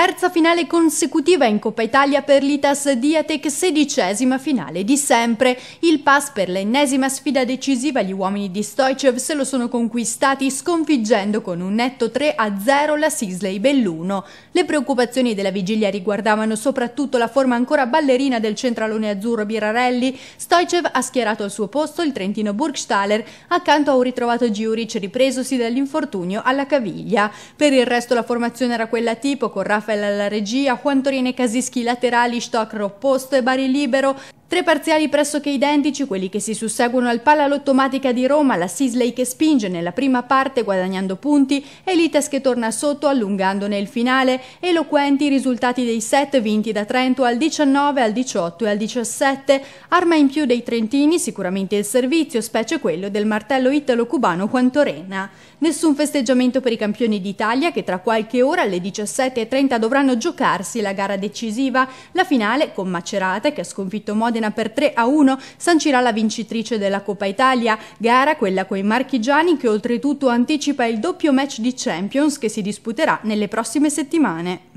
Terza finale consecutiva in Coppa Italia per l'Itas Diatec, sedicesima finale di sempre. Il pass per l'ennesima sfida decisiva gli uomini di Stoicev se lo sono conquistati sconfiggendo con un netto 3-0 la Sisley Belluno. Le preoccupazioni della vigilia riguardavano soprattutto la forma ancora ballerina del centralone azzurro Birarelli. Stoicev ha schierato al suo posto il trentino Burgstaller accanto a un ritrovato Giuric ripresosi dall'infortunio alla caviglia. Per il resto la formazione era quella tipo con Raffa Rafael alla regia, Juan Torine Casischi laterali, Stoccro opposto e Bari libero, Tre parziali pressoché identici, quelli che si susseguono al Pallalottomatica di Roma, la Sisley che spinge nella prima parte guadagnando punti e l'Itas che torna sotto allungandone il finale, eloquenti i risultati dei set vinti da Trento al 19, al 18 e al 17, arma in più dei trentini sicuramente il servizio, specie quello del martello italo-cubano Quantorena. Nessun festeggiamento per i campioni d'Italia che tra qualche ora alle 17.30 dovranno giocarsi la gara decisiva, la finale con Macerata che ha sconfitto Modena Modena per 3 a 1 sancirà la vincitrice della Coppa Italia, gara quella coi marchigiani che oltretutto anticipa il doppio match di Champions che si disputerà nelle prossime settimane.